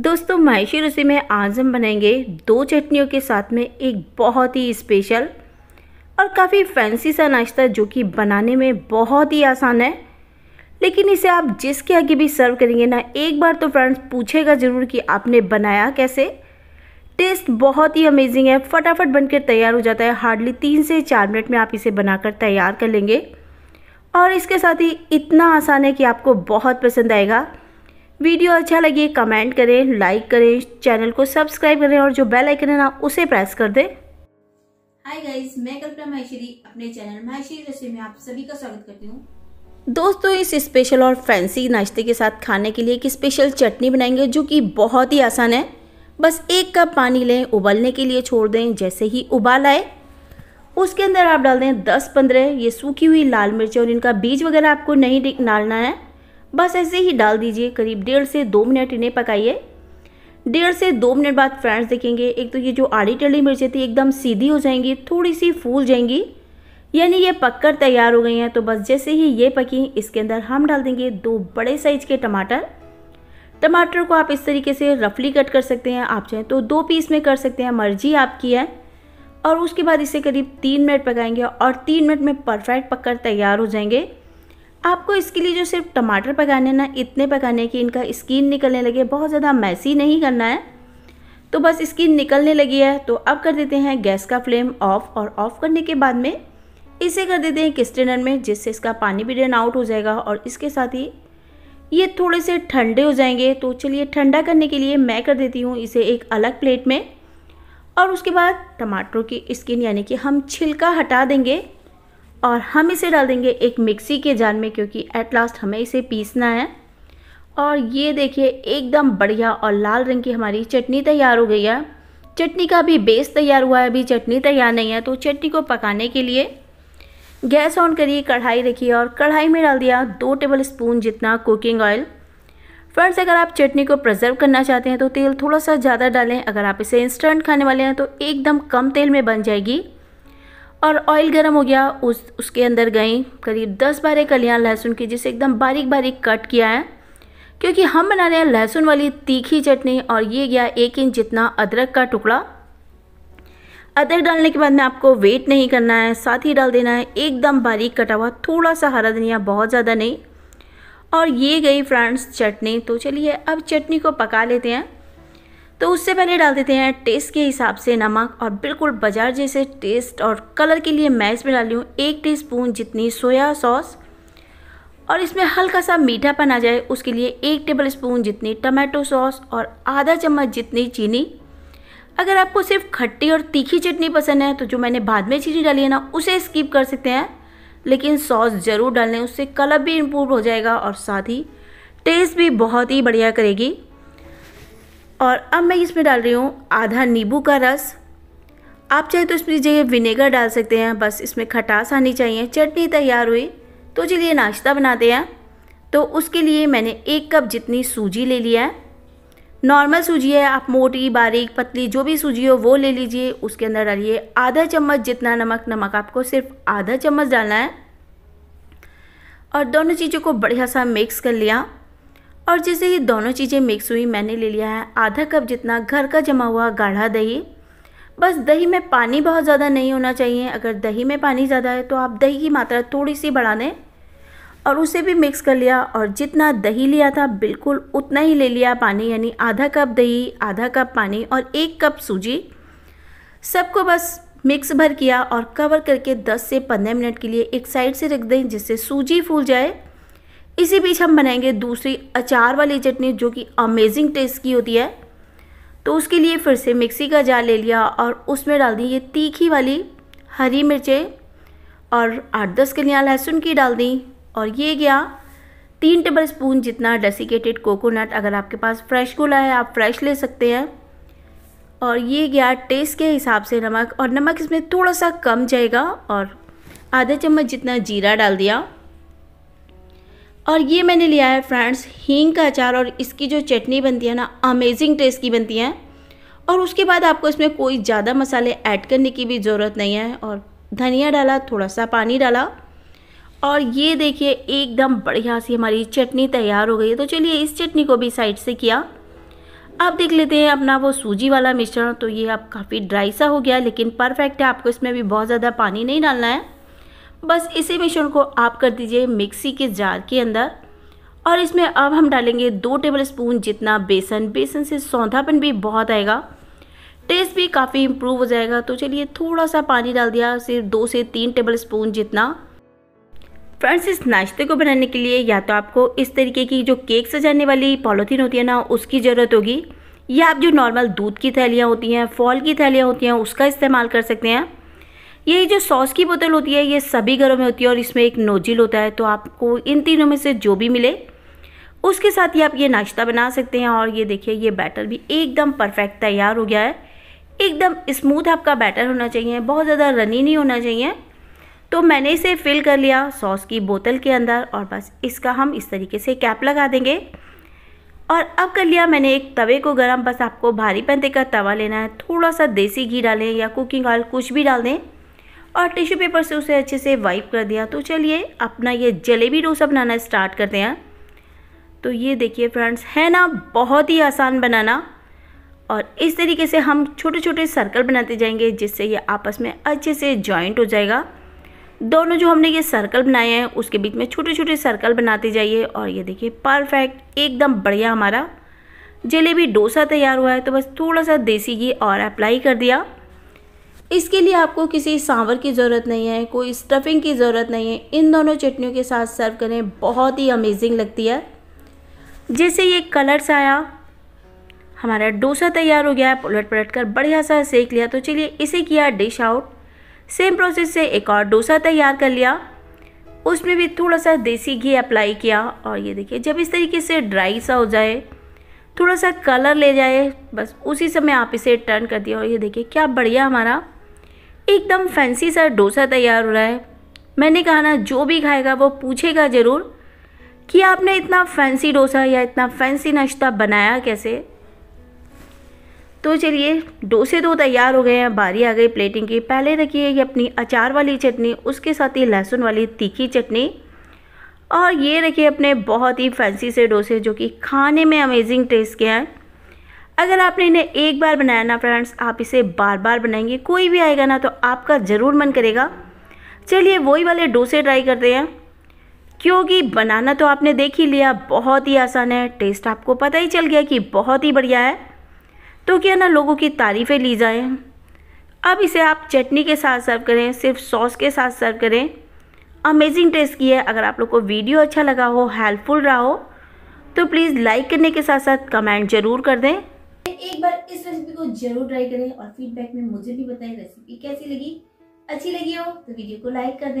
दोस्तों महेशी रसी में आज हम बनाएंगे दो चटनियों के साथ में एक बहुत ही स्पेशल और काफ़ी फैंसी सा नाश्ता जो कि बनाने में बहुत ही आसान है लेकिन इसे आप जिसके आगे भी सर्व करेंगे ना एक बार तो फ्रेंड्स पूछेगा ज़रूर कि आपने बनाया कैसे टेस्ट बहुत ही अमेजिंग है फटाफट बनकर तैयार हो जाता है हार्डली तीन से चार मिनट में आप इसे बनाकर तैयार कर लेंगे और इसके साथ ही इतना आसान है कि आपको बहुत पसंद आएगा वीडियो अच्छा लगे कमेंट करें लाइक करें चैनल को सब्सक्राइब करें और जो बेल आइकन है ना उसे प्रेस कर दें हाय गाइस मैं कल्पना महेश्वरी अपने चैनल महेश्वरी रसोई में आप सभी का स्वागत करती हूँ दोस्तों इस स्पेशल और फैंसी नाश्ते के साथ खाने के लिए एक स्पेशल चटनी बनाएंगे जो कि बहुत ही आसान है बस एक कप पानी लें उबलने के लिए छोड़ दें जैसे ही उबाल आए उसके अंदर आप डाल दें दस पंद्रह ये सूखी हुई लाल मिर्च और इनका बीज वगैरह आपको नहीं डालना है बस ऐसे ही डाल दीजिए करीब डेढ़ से दो मिनट इन्हें पकाइए डेढ़ से दो मिनट बाद फ्रेंड्स देखेंगे एक तो ये जो आड़ी टेढ़ी मिर्ची थी एकदम सीधी हो जाएंगी थोड़ी सी फूल जाएंगी यानी ये पककर तैयार हो गई हैं तो बस जैसे ही ये पकी इसके अंदर हम डाल देंगे दो बड़े साइज़ के टमाटर टमाटर को आप इस तरीके से रफली कट कर सकते हैं आप चाहें तो दो पीस में कर सकते हैं मर्जी आपकी है और उसके बाद इसे करीब तीन मिनट पकाएंगे और तीन मिनट में परफेक्ट पककर तैयार हो जाएंगे आपको इसके लिए जो सिर्फ टमाटर पकाने ना इतने पकाने कि इनका स्किन निकलने लगे बहुत ज़्यादा मैसी नहीं करना है तो बस स्किन निकलने लगी है तो अब कर देते हैं गैस का फ्लेम ऑफ़ और ऑफ़ करने के बाद में इसे कर देते हैं किस्टेनर में जिससे इसका पानी भी ड्रेन आउट हो जाएगा और इसके साथ ही ये थोड़े से ठंडे हो जाएंगे तो चलिए ठंडा करने के लिए मैं कर देती हूँ इसे एक अलग प्लेट में और उसके बाद टमाटरों की स्किन यानी कि हम छिलका हटा देंगे और हम इसे डाल देंगे एक मिक्सी के जार में क्योंकि एट लास्ट हमें इसे पीसना है और ये देखिए एकदम बढ़िया और लाल रंग की हमारी चटनी तैयार हो गई है चटनी का भी बेस तैयार हुआ है अभी चटनी तैयार नहीं है तो चटनी को पकाने के लिए गैस ऑन करिए कढ़ाई रखिए और कढ़ाई में डाल दिया दो टेबल स्पून जितना कुकिंग ऑयल फ्रेंड्स अगर आप चटनी को प्रिजर्व करना चाहते हैं तो तेल थोड़ा सा ज़्यादा डालें अगर आप इसे इंस्टेंट खाने वाले हैं तो एकदम कम तेल में बन जाएगी और ऑयल गर्म हो गया उस उसके अंदर गई करीब दस बारह कलियाँ लहसुन की जिसे एकदम बारीक बारीक कट किया है क्योंकि हम बना रहे हैं लहसुन वाली तीखी चटनी और ये गया एक इंच जितना अदरक का टुकड़ा अदरक डालने के बाद में आपको वेट नहीं करना है साथ ही डाल देना है एकदम बारीक कटा हुआ थोड़ा सा हरा धनिया बहुत ज़्यादा नहीं और ये गई फ्रेंड्स चटनी तो चलिए अब चटनी को पका लेते हैं तो उससे पहले डाल देते हैं टेस्ट के हिसाब से नमक और बिल्कुल बाजार जैसे टेस्ट और कलर के लिए मैं इसमें डाली हूँ एक टीस्पून जितनी सोया सॉस और इसमें हल्का सा मीठापन आ जाए उसके लिए एक टेबल स्पून जितनी टमाटो सॉस और आधा चम्मच जितनी चीनी अगर आपको सिर्फ खट्टी और तीखी चटनी पसंद है तो जो मैंने बाद में चीनी डाली है ना उसे स्किप कर सकते हैं लेकिन सॉस ज़रूर डालें उससे कलर भी इम्प्रूव हो जाएगा और साथ ही टेस्ट भी बहुत ही बढ़िया करेगी और अब मैं इसमें डाल रही हूँ आधा नींबू का रस आप चाहे तो इसमें जगह विनेगर डाल सकते हैं बस इसमें खटास आनी चाहिए चटनी तैयार हुई तो चलिए नाश्ता बनाते हैं तो उसके लिए मैंने एक कप जितनी सूजी ले लिया है नॉर्मल सूजी है आप मोटी बारीक पतली जो भी सूजी हो वो ले लीजिए उसके अंदर डालिए आधा चम्मच जितना नमक नमक आपको सिर्फ आधा चम्मच डालना है और दोनों चीज़ों को बढ़िया सा मिक्स कर लिया और जैसे ये दोनों चीज़ें मिक्स हुई मैंने ले लिया है आधा कप जितना घर का जमा हुआ गाढ़ा दही बस दही में पानी बहुत ज़्यादा नहीं होना चाहिए अगर दही में पानी ज़्यादा है तो आप दही की मात्रा थोड़ी सी बढ़ा दें और उसे भी मिक्स कर लिया और जितना दही लिया था बिल्कुल उतना ही ले लिया पानी यानी आधा कप दही आधा कप पानी और एक कप सूजी सबको बस मिक्स भर किया और कवर करके 10 से 15 मिनट के लिए एक साइड से रख दें जिससे सूजी फूल जाए इसी बीच हम बनाएंगे दूसरी अचार वाली चटनी जो कि अमेजिंग टेस्ट की होती है तो उसके लिए फिर से मिक्सी का जार ले लिया और उसमें डाल दी ये तीखी वाली हरी मिर्चें और आठ दस कलियाँ लहसुन की डाल दी और ये गया तीन टेबल स्पून जितना डेसिकेटेड कोकोनट अगर आपके पास फ्रेश गोला है आप फ्रेश ले सकते हैं और ये गया टेस्ट के हिसाब से नमक और नमक इसमें थोड़ा सा कम जाएगा और आधा चम्मच जितना जीरा डाल दिया और ये मैंने लिया है फ्रेंड्स हींग का अचार और इसकी जो चटनी बनती है ना अमेजिंग टेस्ट की बनती है और उसके बाद आपको इसमें कोई ज़्यादा मसाले ऐड करने की भी ज़रूरत नहीं है और धनिया डाला थोड़ा सा पानी डाला और ये देखिए एकदम बढ़िया सी हमारी चटनी तैयार हो गई है तो चलिए इस चटनी को भी साइड से किया अब देख लेते हैं अपना वो सूजी वाला मिश्रण तो ये अब काफ़ी ड्राई सा हो गया लेकिन परफेक्ट है आपको इसमें भी बहुत ज़्यादा पानी नहीं डालना है बस इसी मिश्रण को आप कर दीजिए मिक्सी के जार के अंदर और इसमें अब हम डालेंगे दो टेबल स्पून जितना बेसन बेसन से सौंधापन भी बहुत आएगा टेस्ट भी काफ़ी इम्प्रूव हो जाएगा तो चलिए थोड़ा सा पानी डाल दिया सिर्फ दो से तीन टेबल स्पून जितना फ्रेंड्स इस नाश्ते को बनाने के लिए या तो आपको इस तरीके की जो केक सजाने वाली पॉलीथीन होती है ना उसकी ज़रूरत होगी या आप जो नॉर्मल दूध की थैलियाँ होती हैं फॉल की थैलियाँ होती हैं उसका इस्तेमाल कर सकते हैं ये जो सॉस की बोतल होती है ये सभी घरों में होती है और इसमें एक नोजिल होता है तो आपको इन तीनों में से जो भी मिले उसके साथ ही आप ये नाश्ता बना सकते हैं और ये देखिए ये बैटर भी एकदम परफेक्ट तैयार हो गया है एकदम स्मूथ आपका बैटर होना चाहिए बहुत ज़्यादा रनी नहीं होना चाहिए तो मैंने इसे फिल कर लिया सॉस की बोतल के अंदर और बस इसका हम इस तरीके से कैप लगा देंगे और अब कर लिया मैंने एक तवे को गरम बस आपको भारी पंते का तवा लेना है थोड़ा सा देसी घी डालें या कुकिंग ऑयल कुछ भी डाल दें और टिश्यू पेपर से उसे अच्छे से वाइप कर दिया तो चलिए अपना ये जलेबी डोसा बनाना स्टार्ट करते हैं तो ये देखिए फ्रेंड्स है ना बहुत ही आसान बनाना और इस तरीके से हम छोटे छोटे सर्कल बनाते जाएंगे जिससे ये आपस में अच्छे से जॉइंट हो जाएगा दोनों जो हमने ये सर्कल बनाए हैं उसके बीच में छोटे छोटे सर्कल बनाते जाइए और ये देखिए परफेक्ट एकदम बढ़िया हमारा जलेबी डोसा तैयार हुआ है तो बस थोड़ा सा देसी घी और अप्लाई कर दिया इसके लिए आपको किसी सांवर की ज़रूरत नहीं है कोई स्टफिंग की ज़रूरत नहीं है इन दोनों चटनियों के साथ सर्व करें बहुत ही अमेजिंग लगती है जैसे ये कलर्स आया हमारा डोसा तैयार हो गया है पलट पलट कर बढ़िया सा सेक लिया तो चलिए इसे किया डिश आउट सेम प्रोसेस से एक और डोसा तैयार कर लिया उसमें भी थोड़ा सा देसी घी अप्लाई किया और ये देखिए जब इस तरीके से ड्राई सा हो जाए थोड़ा सा कलर ले जाए बस उसी समय आप इसे टर्न कर दिया और ये देखिए क्या बढ़िया हमारा एकदम फैंसी सा डोसा तैयार हो रहा है मैंने कहा ना जो भी खाएगा वो पूछेगा ज़रूर कि आपने इतना फैंसी डोसा या इतना फैंसी नाश्ता बनाया कैसे तो चलिए डोसे तो तैयार हो गए हैं बारी आ गई प्लेटिंग की पहले रखिए ये अपनी अचार वाली चटनी उसके साथ ही लहसुन वाली तीखी चटनी और ये रखिए अपने बहुत ही फैंसी से डोसे जो कि खाने में अमेजिंग टेस्ट के हैं अगर आपने इन्हें एक बार बनाया ना फ्रेंड्स आप इसे बार बार बनाएंगे कोई भी आएगा ना तो आपका ज़रूर मन करेगा चलिए वही वाले डोसे ट्राई करते हैं क्योंकि बनाना तो आपने देख ही लिया बहुत ही आसान है टेस्ट आपको पता ही चल गया कि बहुत ही बढ़िया है तो क्या ना लोगों की तारीफ़ें ली जाए अब इसे आप चटनी के साथ सर्व करें सिर्फ सॉस के साथ सर्व करें अमेजिंग टेस्ट की है अगर आप लोग को वीडियो अच्छा लगा हो हेल्पफुल रहा हो तो प्लीज़ लाइक करने के साथ साथ कमेंट ज़रूर कर दें एक बार इस रेसिपी को जरूर ट्राई करें और फीडबैक में मुझे भी बताएं रेसिपी कैसी लगी अच्छी लगी हो तो वीडियो को लाइक कर दें